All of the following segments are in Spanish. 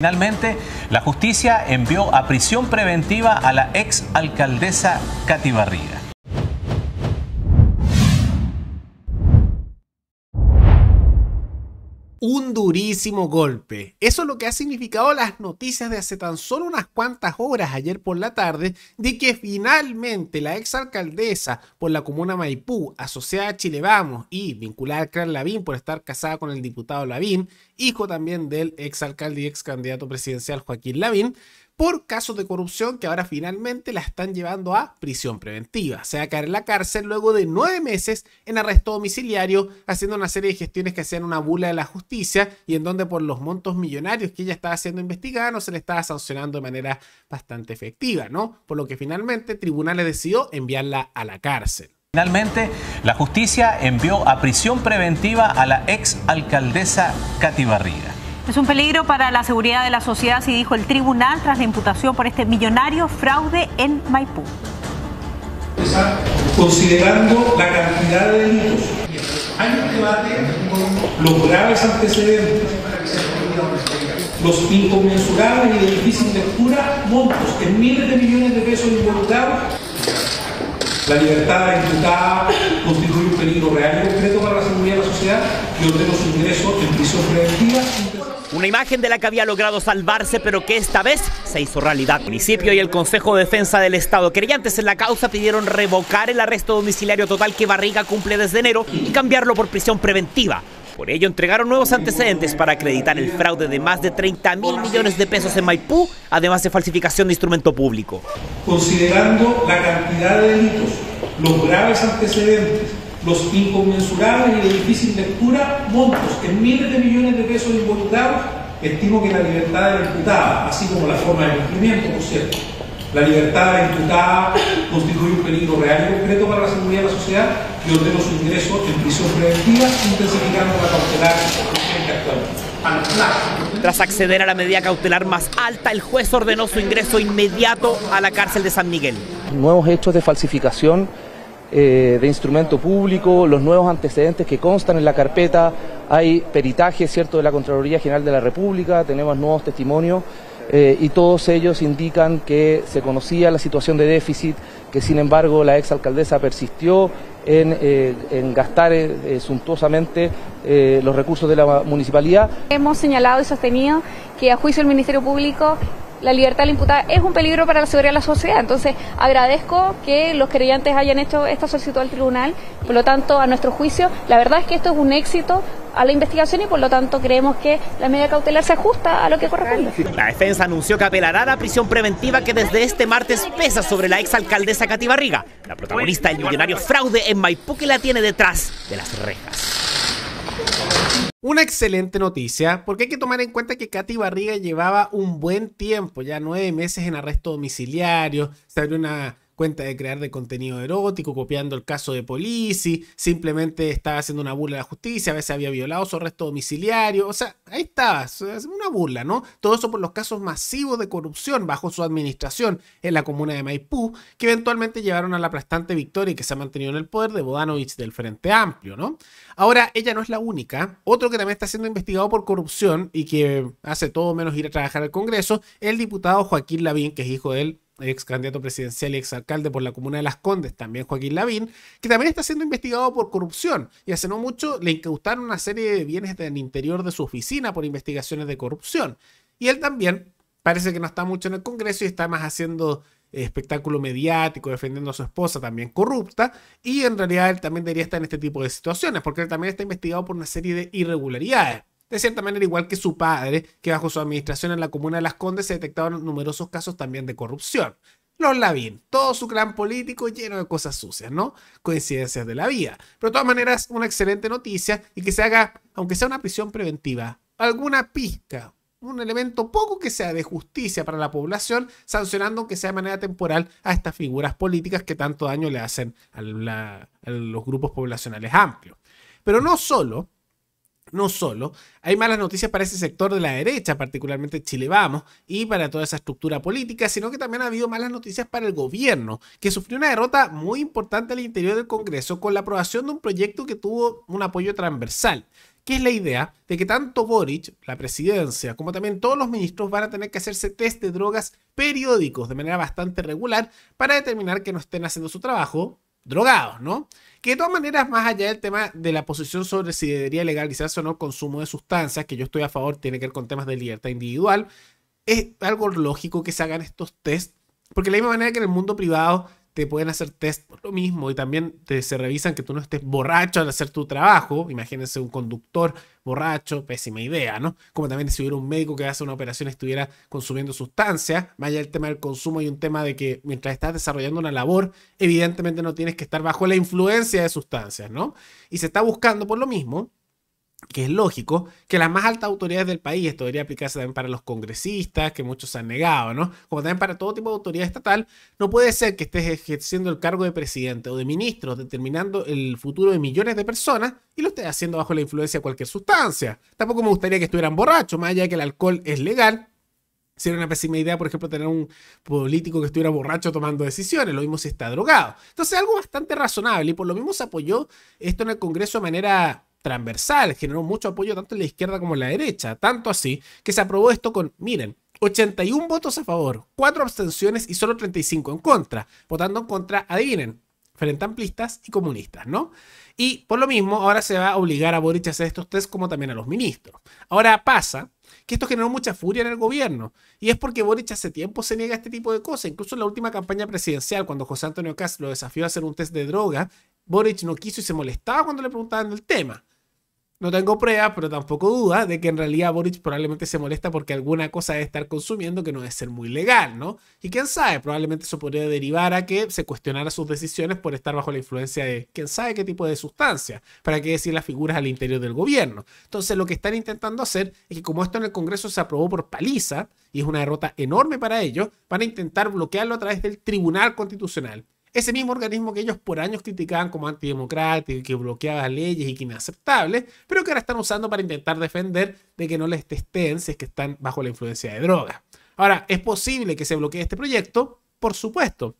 Finalmente, la justicia envió a prisión preventiva a la ex alcaldesa Barriga. un durísimo golpe. Eso es lo que ha significado las noticias de hace tan solo unas cuantas horas ayer por la tarde de que finalmente la exalcaldesa por la comuna Maipú, asociada a Chile Vamos y vinculada a clan Lavín por estar casada con el diputado Lavín, hijo también del exalcalde y ex candidato presidencial Joaquín Lavín, por casos de corrupción que ahora finalmente la están llevando a prisión preventiva. Se va a caer en la cárcel luego de nueve meses en arresto domiciliario, haciendo una serie de gestiones que hacían una bula de la justicia y en donde por los montos millonarios que ella estaba siendo investigada no se le estaba sancionando de manera bastante efectiva, ¿no? Por lo que finalmente tribunales decidió enviarla a la cárcel. Finalmente, la justicia envió a prisión preventiva a la ex alcaldesa Katy Barriga. Es un peligro para la seguridad de la sociedad, si dijo el tribunal tras la imputación por este millonario fraude en Maipú. Considerando la cantidad de delitos, hay un debate con los graves antecedentes, los inconmensurables y de difícil lectura, montos en miles de millones de pesos involucrados la libertad imputada constituye un peligro real y concreto para la seguridad de la sociedad y ordeno su ingreso en prisión preventiva. Una imagen de la que había logrado salvarse, pero que esta vez se hizo realidad. El municipio y el Consejo de Defensa del Estado, creyentes en la causa, pidieron revocar el arresto domiciliario total que Barriga cumple desde enero y cambiarlo por prisión preventiva. Por ello, entregaron nuevos antecedentes para acreditar el fraude de más de 30 mil millones de pesos en Maipú, además de falsificación de instrumento público considerando la cantidad de delitos, los graves antecedentes, los inconmensurables y de difícil lectura montos en miles de millones de pesos involucrados, estimo que la libertad de la imputada, así como la forma de cumplimiento, por cierto, la libertad entucada constituye un peligro real y concreto para la seguridad de la sociedad y ordenó su ingreso en prisión preventiva, intensificando la cautelar Tras acceder a la medida cautelar más alta, el juez ordenó su ingreso inmediato a la cárcel de San Miguel. Nuevos hechos de falsificación eh, de instrumento público, los nuevos antecedentes que constan en la carpeta, hay peritaje, ¿cierto?, de la Contraloría General de la República, tenemos nuevos testimonios. Eh, y todos ellos indican que se conocía la situación de déficit, que sin embargo la exalcaldesa persistió en, eh, gastar eh, eh suntuosamente los recursos de la municipalidad. Hemos señalado y sostenido que a juicio del Ministerio Público la libertad la imputada es un peligro para la seguridad de la sociedad. Entonces, agradezco que los creyentes hayan hecho esta solicitud al tribunal. Por lo tanto, a nuestro juicio, la verdad es que esto es un éxito a la investigación y por lo tanto creemos que la medida cautelar se ajusta a lo que corresponde. La defensa anunció que apelará a la prisión preventiva que desde este martes pesa sobre la exalcaldesa Cati Barriga, la protagonista del millonario fraude en Maipú que la tiene detrás de las rejas. Una excelente noticia, porque hay que tomar en cuenta que Katy Barriga llevaba un buen tiempo, ya nueve meses en arresto domiciliario, se abrió una cuenta de crear de contenido erótico, copiando el caso de Polisi, simplemente estaba haciendo una burla a la justicia, a veces había violado su arresto domiciliario, o sea, ahí estaba, una burla, ¿no? Todo eso por los casos masivos de corrupción bajo su administración en la comuna de Maipú, que eventualmente llevaron a la aplastante victoria y que se ha mantenido en el poder de Bodanovich del Frente Amplio, ¿no? Ahora, ella no es la única, otro que también está siendo investigado por corrupción y que hace todo menos ir a trabajar al Congreso, el diputado Joaquín Lavín, que es hijo del ex candidato presidencial y ex alcalde por la comuna de Las Condes, también Joaquín Lavín, que también está siendo investigado por corrupción. Y hace no mucho le incautaron una serie de bienes del interior de su oficina por investigaciones de corrupción. Y él también parece que no está mucho en el Congreso y está más haciendo eh, espectáculo mediático, defendiendo a su esposa también corrupta, y en realidad él también debería estar en este tipo de situaciones, porque él también está investigado por una serie de irregularidades. De cierta manera, igual que su padre, que bajo su administración en la comuna de Las Condes se detectaron numerosos casos también de corrupción. Los Lavín, todo su clan político lleno de cosas sucias, ¿no? Coincidencias de la vida. Pero de todas maneras, una excelente noticia y que se haga, aunque sea una prisión preventiva, alguna pizca, un elemento poco que sea de justicia para la población, sancionando aunque sea de manera temporal a estas figuras políticas que tanto daño le hacen a, a los grupos poblacionales amplios. Pero no solo no solo, hay malas noticias para ese sector de la derecha, particularmente Chile Vamos, y para toda esa estructura política, sino que también ha habido malas noticias para el gobierno, que sufrió una derrota muy importante al interior del Congreso con la aprobación de un proyecto que tuvo un apoyo transversal, que es la idea de que tanto Boric, la presidencia, como también todos los ministros van a tener que hacerse test de drogas periódicos de manera bastante regular para determinar que no estén haciendo su trabajo drogados, ¿no? Que de todas maneras, más allá del tema de la posición sobre si debería legalizarse o no consumo de sustancias, que yo estoy a favor, tiene que ver con temas de libertad individual, es algo lógico que se hagan estos test, porque de la misma manera que en el mundo privado te pueden hacer test por lo mismo y también te, se revisan que tú no estés borracho al hacer tu trabajo. Imagínense un conductor borracho, pésima idea, ¿no? Como también si hubiera un médico que hace una operación y estuviera consumiendo sustancias, vaya el tema del consumo y un tema de que mientras estás desarrollando una labor, evidentemente no tienes que estar bajo la influencia de sustancias, ¿no? Y se está buscando por lo mismo que es lógico, que las más altas autoridades del país, esto debería aplicarse también para los congresistas, que muchos han negado, ¿no? Como también para todo tipo de autoridad estatal, no puede ser que estés ejerciendo el cargo de presidente o de ministro, determinando el futuro de millones de personas y lo estés haciendo bajo la influencia de cualquier sustancia. Tampoco me gustaría que estuvieran borrachos, más allá de que el alcohol es legal, Sería una pésima idea, por ejemplo, tener un político que estuviera borracho tomando decisiones. Lo mismo si está drogado. Entonces, algo bastante razonable. Y por lo mismo se apoyó esto en el Congreso de manera transversal, generó mucho apoyo tanto en la izquierda como en la derecha, tanto así que se aprobó esto con, miren, 81 votos a favor, 4 abstenciones y solo 35 en contra, votando en contra, adivinen, frente a amplistas y comunistas, ¿no? Y por lo mismo, ahora se va a obligar a Boric a hacer estos test como también a los ministros. Ahora pasa que esto generó mucha furia en el gobierno. Y es porque Boric hace tiempo se niega a este tipo de cosas. Incluso en la última campaña presidencial, cuando José Antonio Castro lo desafió a hacer un test de droga, Boric no quiso y se molestaba cuando le preguntaban el tema. No tengo pruebas, pero tampoco duda de que en realidad Boric probablemente se molesta porque alguna cosa debe estar consumiendo que no debe ser muy legal, ¿no? Y quién sabe, probablemente eso podría derivar a que se cuestionara sus decisiones por estar bajo la influencia de quién sabe qué tipo de sustancia, para qué decir las figuras al interior del gobierno. Entonces lo que están intentando hacer es que como esto en el Congreso se aprobó por paliza, y es una derrota enorme para ellos, van a intentar bloquearlo a través del Tribunal Constitucional. Ese mismo organismo que ellos por años criticaban como antidemocrático, y que bloqueaba leyes y que inaceptable, pero que ahora están usando para intentar defender de que no les testeen si es que están bajo la influencia de drogas. Ahora, ¿es posible que se bloquee este proyecto? Por supuesto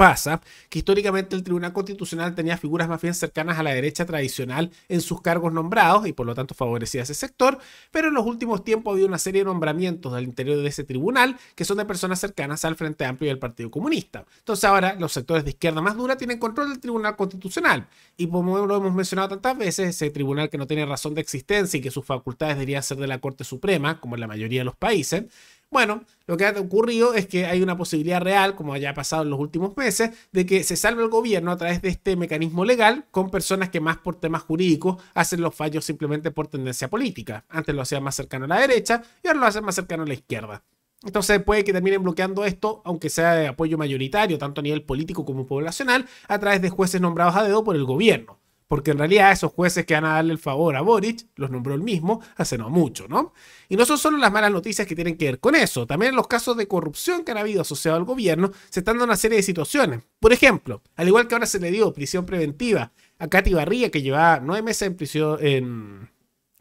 pasa que históricamente el Tribunal Constitucional tenía figuras más bien cercanas a la derecha tradicional en sus cargos nombrados y por lo tanto favorecía a ese sector, pero en los últimos tiempos ha habido una serie de nombramientos del interior de ese tribunal que son de personas cercanas al Frente Amplio y al Partido Comunista. Entonces ahora los sectores de izquierda más dura tienen control del Tribunal Constitucional y como lo hemos mencionado tantas veces, ese tribunal que no tiene razón de existencia y que sus facultades deberían ser de la Corte Suprema, como en la mayoría de los países, bueno, lo que ha ocurrido es que hay una posibilidad real, como haya pasado en los últimos meses, de que se salve el gobierno a través de este mecanismo legal con personas que más por temas jurídicos hacen los fallos simplemente por tendencia política. Antes lo hacían más cercano a la derecha y ahora lo hacen más cercano a la izquierda. Entonces puede que terminen bloqueando esto, aunque sea de apoyo mayoritario, tanto a nivel político como poblacional, a través de jueces nombrados a dedo por el gobierno porque en realidad esos jueces que van a darle el favor a Boric los nombró él mismo hace no mucho, ¿no? Y no son solo las malas noticias que tienen que ver con eso, también los casos de corrupción que han habido asociados al gobierno se están dando una serie de situaciones. Por ejemplo, al igual que ahora se le dio prisión preventiva a Katy Barría, que llevaba nueve meses en prisión en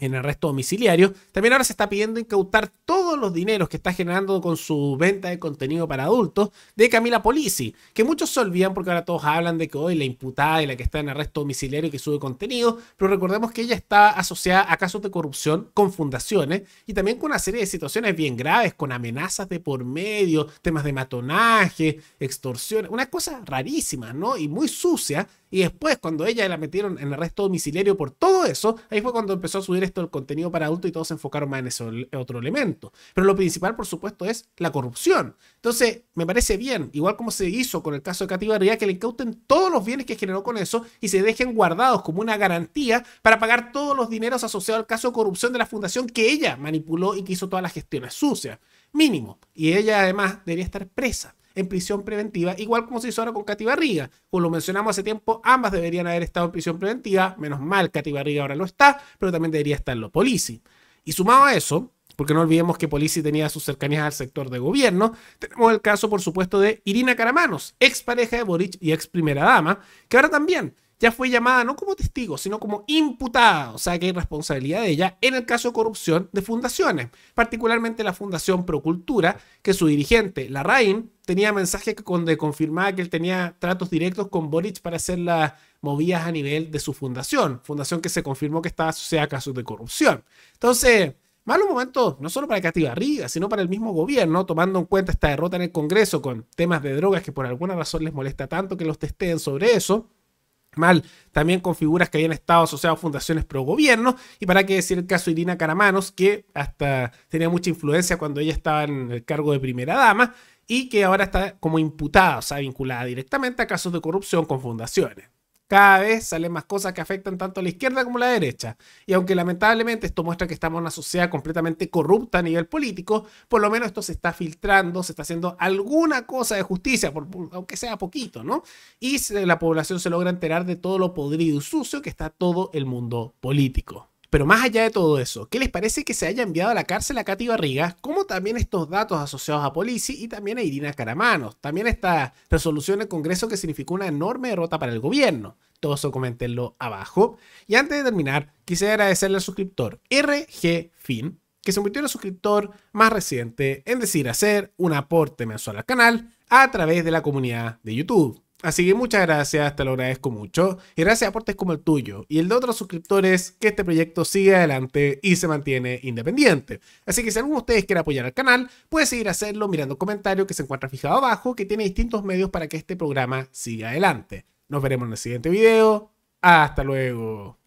en arresto domiciliario. También ahora se está pidiendo incautar todos los dineros que está generando con su venta de contenido para adultos de Camila Polisi, que muchos se olvidan porque ahora todos hablan de que hoy la imputada y la que está en arresto domiciliario y que sube contenido, pero recordemos que ella está asociada a casos de corrupción con fundaciones y también con una serie de situaciones bien graves, con amenazas de por medio, temas de matonaje, extorsión, una cosa rarísima, ¿no? Y muy sucia y después, cuando ella la metieron en arresto domiciliario por todo eso, ahí fue cuando empezó a subir esto el contenido para adultos y todos se enfocaron más en ese otro elemento. Pero lo principal, por supuesto, es la corrupción. Entonces, me parece bien, igual como se hizo con el caso de Cati que le incauten todos los bienes que generó con eso y se dejen guardados como una garantía para pagar todos los dineros asociados al caso de corrupción de la fundación que ella manipuló y que hizo todas las gestiones sucias. Mínimo. Y ella además debería estar presa en prisión preventiva, igual como se hizo ahora con Katy Barriga. Como lo mencionamos hace tiempo, ambas deberían haber estado en prisión preventiva, menos mal Katy Barriga ahora lo está, pero también debería estarlo Polisi. Y sumado a eso, porque no olvidemos que Polisi tenía sus cercanías al sector de gobierno, tenemos el caso, por supuesto, de Irina Caramanos, ex pareja de Boric y ex primera dama, que ahora también ya fue llamada no como testigo, sino como imputada, o sea que hay responsabilidad de ella en el caso de corrupción de fundaciones, particularmente la Fundación Procultura, que su dirigente, la Rain tenía mensaje donde confirmaba que él tenía tratos directos con Boric para hacer las movidas a nivel de su fundación, fundación que se confirmó que estaba asociada a casos de corrupción. Entonces, Malo momento, no solo para Cati Riga sino para el mismo gobierno, tomando en cuenta esta derrota en el Congreso con temas de drogas que por alguna razón les molesta tanto que los testeen sobre eso mal también con figuras que habían estado asociadas a fundaciones pro gobierno y para qué decir el caso Irina Caramanos que hasta tenía mucha influencia cuando ella estaba en el cargo de primera dama y que ahora está como imputada, o sea, vinculada directamente a casos de corrupción con fundaciones. Cada vez salen más cosas que afectan tanto a la izquierda como a la derecha. Y aunque lamentablemente esto muestra que estamos en una sociedad completamente corrupta a nivel político, por lo menos esto se está filtrando, se está haciendo alguna cosa de justicia, aunque sea poquito, ¿no? Y la población se logra enterar de todo lo podrido y sucio que está todo el mundo político. Pero más allá de todo eso, ¿qué les parece que se haya enviado a la cárcel a Katy Barriga, como también estos datos asociados a Polisi y también a Irina Caramanos? También esta resolución del Congreso que significó una enorme derrota para el gobierno. Todo eso comentenlo abajo. Y antes de terminar, quisiera agradecerle al suscriptor RG Fin, que se convirtió en el suscriptor más reciente en decir hacer un aporte mensual al canal a través de la comunidad de YouTube. Así que muchas gracias, te lo agradezco mucho. Y gracias a aportes como el tuyo y el de otros suscriptores que este proyecto sigue adelante y se mantiene independiente. Así que si alguno de ustedes quiere apoyar al canal, puede seguir hacerlo mirando el comentario que se encuentra fijado abajo, que tiene distintos medios para que este programa siga adelante. Nos veremos en el siguiente video. Hasta luego.